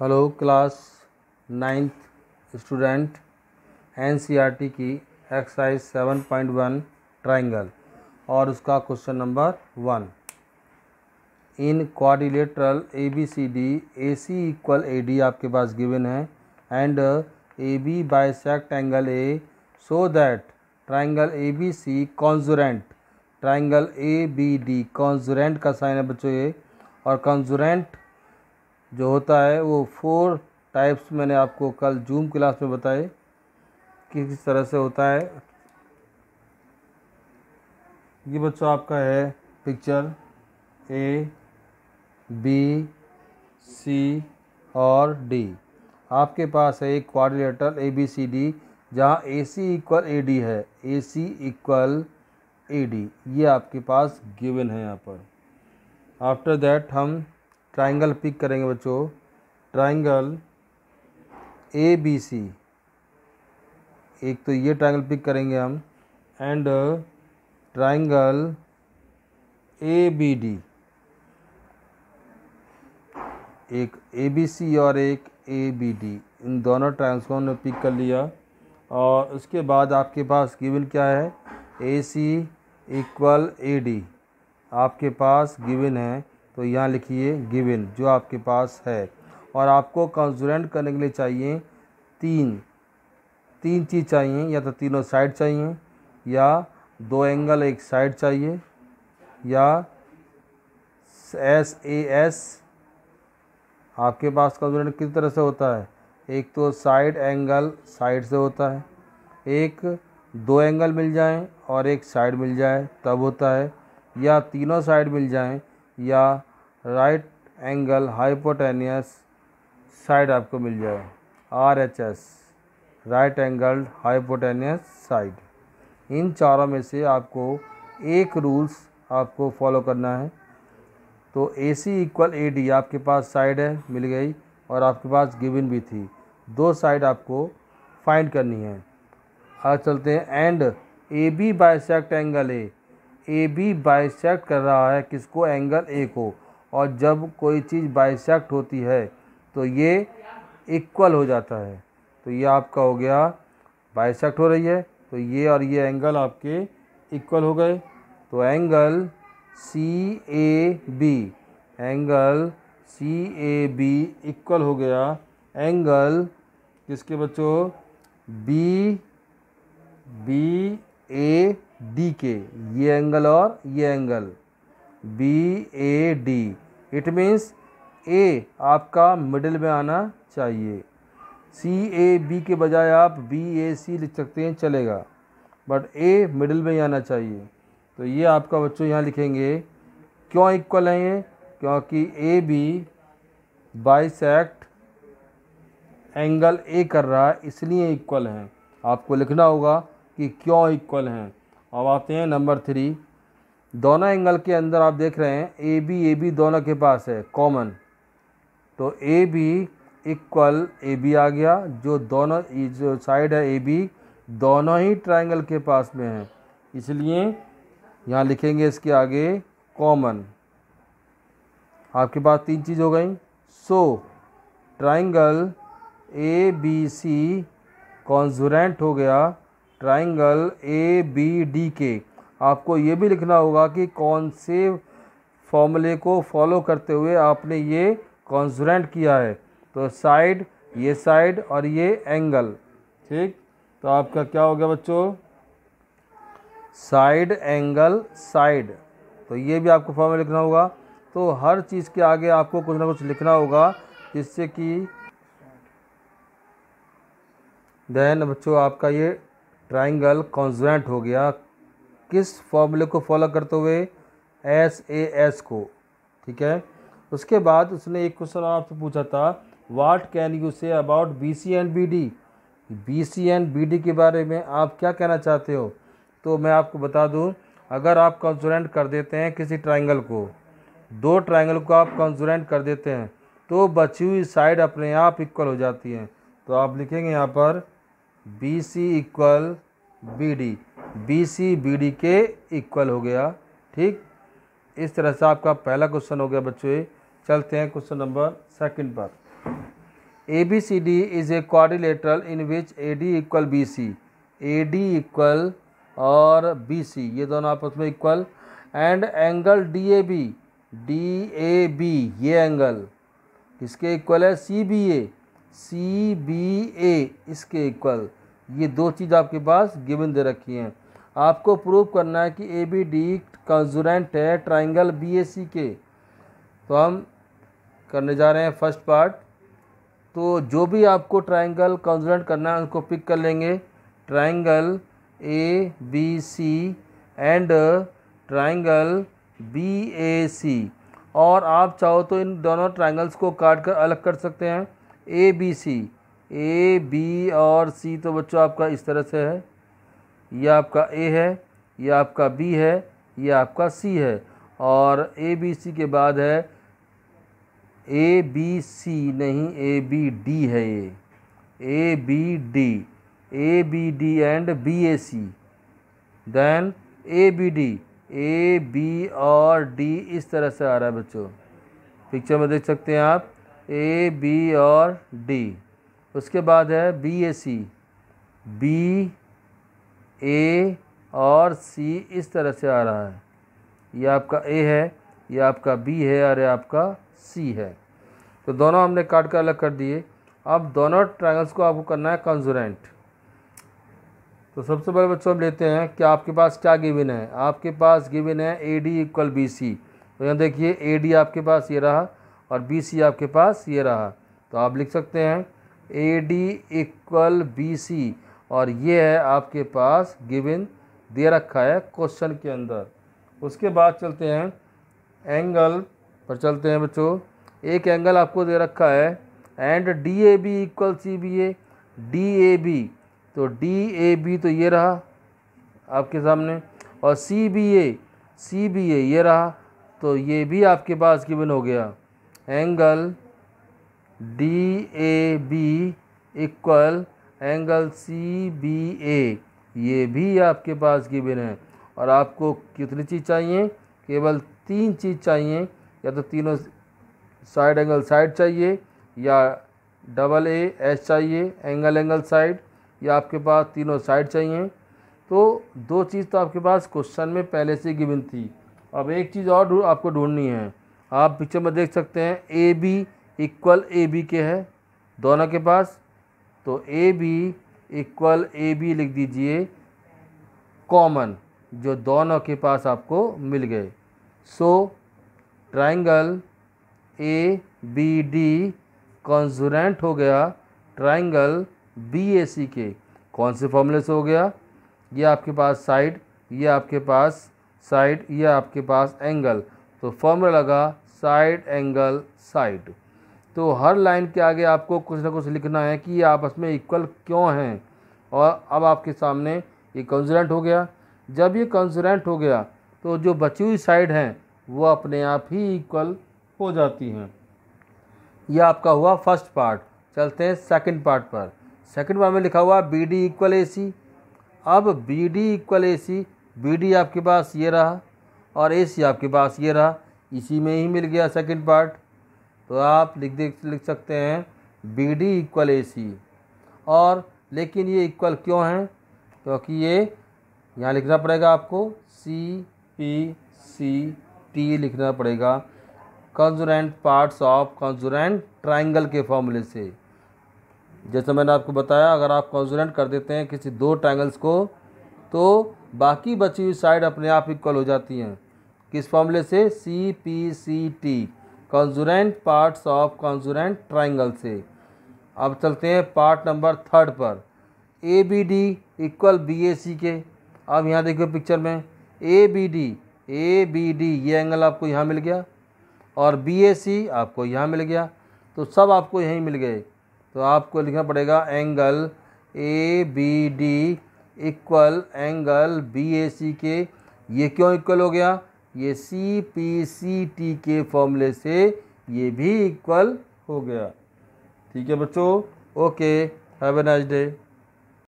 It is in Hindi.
hello class ninth student NCERT की exercise seven point one triangle और उसका question number one in quadrilateral A B C D A C equal A D आपके पास गिवन है and A B bisect angle A so that triangle A B C congruent triangle A B D congruent का साइन है बच्चों ये और कॉन्जुरेंट जो होता है वो फोर टाइप्स मैंने आपको कल जूम क्लास में बताए कि किस तरह से होता है ये बच्चों आपका है पिक्चर ए बी सी और डी आपके पास है एक quadrilateral A B C D जहाँ A C equal A D है ए सी इक्वल ए डी ये आपके पास गिवन है यहाँ पर आफ्टर दैट हम ट्राइंगल पिक करेंगे बच्चों ट्राइंगल ए बी सी एक तो ये ट्राइंगल पिक करेंगे हम and triangle A B D एक ए बी सी और एक ए बी डी इन दोनों ट्राइंगल्स को हमने पिक कर लिया और उसके बाद आपके पास गिवन क्या है ए सी इक्वल ए डी आपके पास गिवन है तो यहाँ लिखिए गिवन जो आपके पास है और आपको कंसोनेंट करने के लिए चाहिए तीन तीन चीज़ चाहिए या तो तीनों साइड चाहिए या दो एंगल एक साइड चाहिए या एस ए एस आपके पास कंसोनेंट किस तरह से होता है एक तो साइड एंगल साइड से होता है एक दो एंगल मिल जाएं और एक साइड मिल जाए तब होता है या तीनों साइड मिल जाएं या राइट एंगल हाइपोटेनियस साइड आपको मिल जाएगा R H S right angle hypotenuse side इन चारों में से आपको एक रूल्स आपको फॉलो करना है तो ए सी इक्वल ए डी आपके पास साइड है मिल गई और आपके पास गिवन भी थी दो साइड आपको फाइंड करनी है आज चलते हैं and A B sect angle A A B sect कर रहा है किसको एंगल ए को और जब कोई चीज़ बाइसेक्ट होती है तो ये इक्वल हो जाता है तो ये आपका हो गया बाइसेक्ट हो रही है तो ये और ये एंगल आपके इक्वल हो गए तो angle C A B angle C A B equal हो गया एंगल किसके बच्चों बी बी ए डी के ये एंगल और ये angle B A D it means A आपका मिडिल में आना चाहिए सी ए बी के बजाय आप बी ए सी लिख सकते हैं चलेगा बट ए मिडिल में ही आना चाहिए तो ये आपका बच्चों यहाँ लिखेंगे क्यों इक्वल हैं ये क्योंकि A B bisect angle A कर रहा है इसलिए इक्वल हैं आपको लिखना होगा कि क्यों इक्वल हैं अब आते हैं नंबर थ्री दोनों एंगल के अंदर आप देख रहे हैं ए बी ए बी दोनों के पास है कॉमन तो A B equal A B आ गया जो दोनों जो साइड है ए बी दोनों ही ट्राइंगल के पास में है इसलिए यहाँ लिखेंगे इसके आगे कॉमन आपके पास तीन चीज़ हो गई so triangle A B C congruent हो गया ट्राइंगल ए बी डी के आपको ये भी लिखना होगा कि कौन से फॉर्मूले को फॉलो करते हुए आपने ये कॉन्सोनेंट किया है तो साइड ये साइड और ये एंगल ठीक तो आपका क्या हो गया बच्चों साइड एंगल साइड तो ये भी आपको फॉर्म में लिखना होगा तो हर चीज़ के आगे आपको कुछ ना कुछ लिखना होगा जिससे कि देन बच्चों आपका ये ट्राइंगल कॉन्सोनेंट हो गया किस फॉर्मूले को फॉलो करते हुए एस ए एस को ठीक है उसके बाद उसने एक क्वेश्चन आपसे पूछा था what can you say about B C and B D B C and B D के बारे में आप क्या कहना चाहते हो तो मैं आपको बता दूं अगर आप कंसोनेंट कर देते हैं किसी ट्राइंगल को दो ट्राइंगल को आप कंसोनेंट कर देते हैं तो बची हुई साइड अपने आप इक्वल हो जाती है तो आप लिखेंगे यहाँ पर B C equal B D B C B D के इक्वल हो गया ठीक इस तरह से आपका पहला क्वेश्चन हो गया बच्चों चलते हैं क्वेश्चन नंबर सेकंड पर A B C D is a quadrilateral in which A D equal B C A D equal और बी सी ये दोनों आपस में equal and angle D A B D A B ये एंगल इसके इक्वल है C B A C B ए इसके इक्वल ये दो चीज़ आपके पास गिवन दे रखी हैं आपको प्रूव करना है कि ए बी डी कंजूरेंट है ट्राइंगल बी ए सी के तो हम करने जा रहे हैं फर्स्ट पार्ट तो जो भी आपको ट्राइंगल कंजूरेंट करना है उनको पिक कर लेंगे triangle A B C and triangle B A C और आप चाहो तो इन दोनों ट्राइंगल्स को काट कर अलग कर सकते हैं A B C A B और सी तो बच्चों आपका इस तरह से है यह आपका ए है यह आपका बी है यह आपका सी है और ए बी सी के बाद है ए बी सी नहीं ए बी डी है ये A B D A B D and B A C then A B D A B और डी इस तरह से आ रहा है बच्चों पिक्चर में देख सकते हैं आप ए बी और डी उसके बाद है बी ए सी बी ए और सी इस तरह से आ रहा है ये आपका ए है ये आपका बी है और ये आपका सी है तो दोनों हमने काट कर अलग कर दिए अब दोनों ट्रायंगल्स को आपको करना है कंजोरेंट तो सबसे पहले बच्चों हम लेते हैं कि आपके पास क्या गिवन है आपके पास गिवन है A D equal B C तो यहाँ देखिए ए डी आपके पास ये रहा और बी सी आपके पास ये रहा तो आप लिख सकते हैं A D equal B C और ये है आपके पास गिवन दे रखा है क्वेश्चन के अंदर उसके बाद चलते हैं एंगल पर चलते हैं बच्चों एक एंगल आपको दे रखा है and D A B equal C B A D A B तो डी ए बी तो ये रहा आपके सामने और सी B A C B A ये रहा तो ये भी आपके पास गिवन हो गया angle D A B equal angle C B A ये भी आपके पास गिवन है और आपको कितनी चीज़ चाहिए केवल तीन चीज़ चाहिए या तो तीनों साइड एंगल साइड चाहिए या डबल ए एच चाहिए एंगल एंगल साइड या आपके पास तीनों साइड चाहिए तो दो चीज़ तो आपके पास क्वेश्चन में पहले से गिवन थी अब एक चीज़ और आपको ढूंढनी है आप पिक्चर में देख सकते हैं A B equal A B के है दोनों के पास तो A B equal A B लिख दीजिए कॉमन जो दोनों के पास आपको मिल गए so triangle A B D congruent हो गया ट्राइंगल बी ए सी के कौन से फॉर्मूले से हो गया ये आपके पास साइड ये आपके पास साइड ये आपके पास एंगल तो फॉर्मूला लगा साइड एंगल साइड तो हर लाइन के आगे आपको कुछ ना कुछ लिखना है कि ये आपस में इक्वल क्यों हैं और अब आपके सामने ये कंसोनेंट हो गया जब ये कंसोनेंट हो गया तो जो बची हुई साइड हैं वो अपने आप ही इक्वल हो जाती हैं यह आपका हुआ फर्स्ट पार्ट चलते हैं सेकंड पार्ट पर सेकंड पार्ट में लिखा हुआ B D equal A C अब B D equal A C B D आपके पास ये रहा और ए सी आपके पास ये रहा इसी में ही मिल गया सेकंड पार्ट तो आप लिख लिख सकते हैं B D equal A C और लेकिन ये इक्वल क्यों है क्योंकि तो ये यहाँ लिखना पड़ेगा आपको सी पी सी टी लिखना पड़ेगा congruent parts of congruent triangle के फॉर्मूले से जैसा मैंने आपको बताया अगर आप कंजुरेंट कर देते हैं किसी दो ट्राइंगल्स को तो बाकी बची हुई साइड अपने आप इक्वल हो जाती हैं किस फॉर्मूले से C P C T congruent parts of congruent triangle से अब चलते हैं पार्ट नंबर थर्ड पर A B D equal B A C के अब यहाँ देखिए पिक्चर में A B D A B D ये एंगल आपको यहाँ मिल गया और बी ए सी आपको यहाँ मिल गया तो सब आपको यहीं मिल गए तो आपको लिखना पड़ेगा angle A B D equal angle B A C के ये क्यों इक्वल हो गया ये सी पी सी टी के फॉर्मूले से ये भी इक्वल हो गया ठीक है बच्चों okay have a nice day